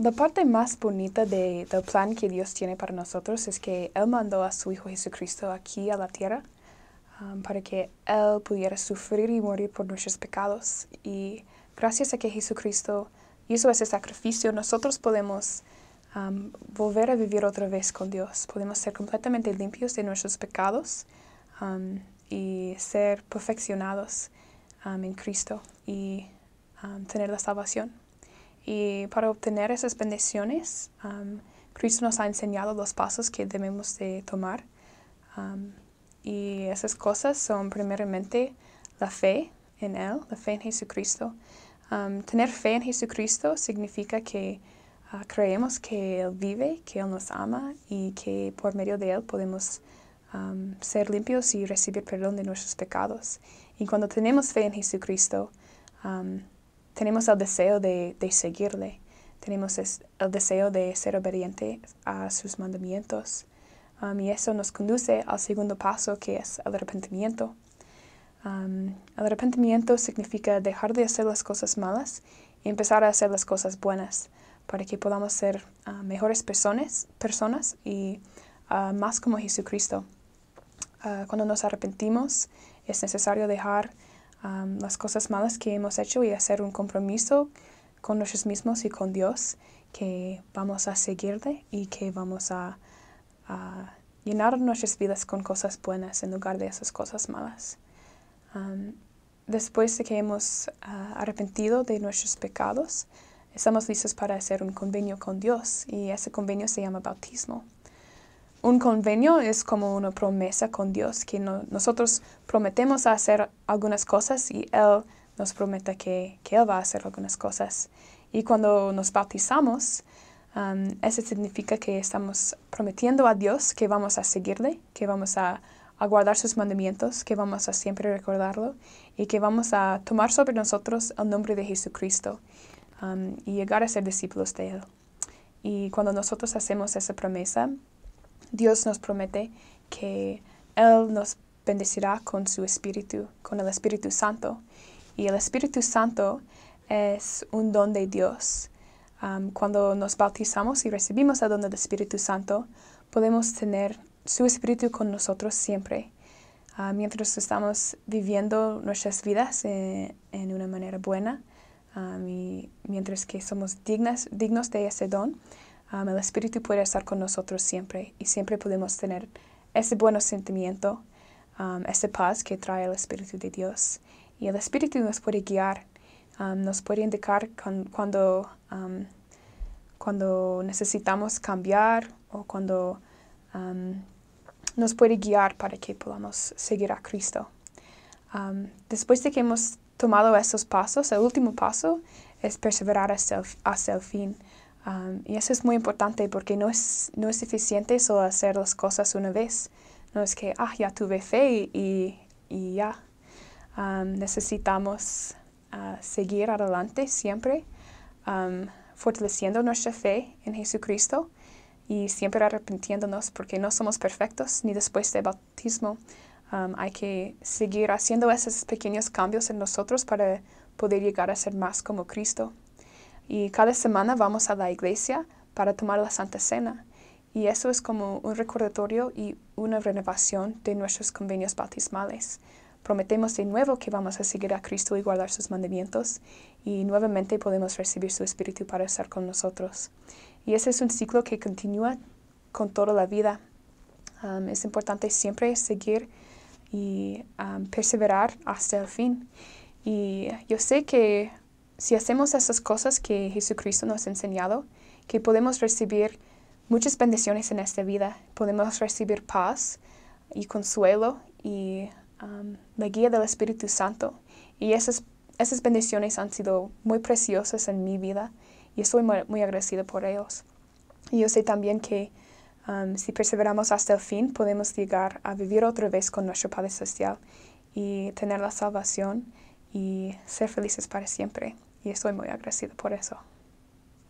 La parte más bonita de, del plan que Dios tiene para nosotros es que Él mandó a su Hijo Jesucristo aquí a la tierra um, para que Él pudiera sufrir y morir por nuestros pecados. Y gracias a que Jesucristo hizo ese sacrificio, nosotros podemos um, volver a vivir otra vez con Dios. Podemos ser completamente limpios de nuestros pecados um, y ser perfeccionados en Cristo y tener la salvación. Y para obtener esas bendiciones, Cristo nos ha enseñado los pasos que debemos de tomar. y esas cosas son primeramente la fe en Él, la fe en Jesucristo. tener fe en Jesucristo significa que ah, creemos que Él vive, que Él nos ama y que por medio de Él podemos ser limpios y recibir perdón de nuestros pecados. Y cuando tenemos fe en Jesucristo, tenemos el deseo de, de seguirle, tenemos el deseo de ser obediente a sus mandamientos. Um, y eso nos conduce al segundo paso que es el arrepentimiento. Um, el arrepentimiento significa dejar de hacer las cosas malas y empezar a hacer las cosas buenas para que podamos ser uh, mejores personas, personas y uh, más como Jesucristo. Uh, cuando nos arrepentimos es necesario dejar las cosas malas que hemos hecho y hacer un compromiso con nosotros mismos y con Dios que vamos a seguirle y que vamos a, llenar nuestras vidas con cosas buenas en lugar de esas cosas malas. después de que hemos ah, arrepentido de nuestros pecados, estamos listos para hacer un convenio con Dios y ese convenio se llama bautismo. Un convenio es como una promesa con Dios, que nosotros prometemos hacer algunas cosas y Él nos promete que, Él va a hacer algunas cosas. Y cuando nos bautizamos, um, eso significa que estamos prometiendo a Dios que vamos a seguirle, que vamos a, guardar sus mandamientos, que vamos a siempre recordarlo y que vamos a tomar sobre nosotros el nombre de Jesucristo um, y llegar a ser discípulos de Él. Y cuando nosotros hacemos esa promesa, Dios nos promete que Él nos bendecirá con su Espíritu, con el Espíritu Santo. Y el Espíritu Santo es un don de Dios. cuando nos bautizamos y recibimos el don del Espíritu Santo, podemos tener su Espíritu con nosotros siempre, ah, mientras estamos viviendo nuestras vidas eh, en, una manera buena y mientras que somos dignos de ese don. Ah, el Espíritu puede estar con nosotros siempre y siempre podemos tener ese buen sentimiento, um, esa paz que trae el Espíritu de Dios. Y el Espíritu nos puede guiar, um, nos puede indicar um, cuando, necesitamos cambiar o cuando nos puede guiar para que podamos seguir a Cristo. después de que hemos tomado esos pasos, el último paso es perseverar hasta hasta el fin y eso es muy importante porque no es, no es suficiente solo hacer las cosas una vez. No es que, ah, ya tuve fe y, ya. necesitamos ah, seguir adelante siempre, fortaleciendo nuestra fe en Jesucristo y siempre arrepintiéndonos porque no somos perfectos ni después del bautismo. hay que seguir haciendo esos pequeños cambios en nosotros para poder llegar a ser más como Cristo. Y cada semana vamos a la iglesia para tomar la Santa Cena. Y eso es como un recordatorio y una renovación de nuestros convenios bautismales. Prometemos de nuevo que vamos a seguir a Cristo y guardar sus mandamientos y nuevamente podemos recibir su Espíritu para estar con nosotros. Y ese es un ciclo que continúa con toda la vida. Um, es importante siempre seguir y um, perseverar hasta el fin. Y yo sé que si hacemos esas cosas que Jesucristo nos ha enseñado, que podemos recibir muchas bendiciones en esta vida, podemos recibir paz y consuelo y um, la guía del Espíritu Santo. Y esas, bendiciones han sido muy preciosas en mi vida y estoy muy, agradecido por ellos. Y yo sé también que um, si perseveramos hasta el fin, podemos llegar a vivir otra vez con nuestro Padre Social y tener la salvación y ser felices para siempre y estoy muy agradecida por eso.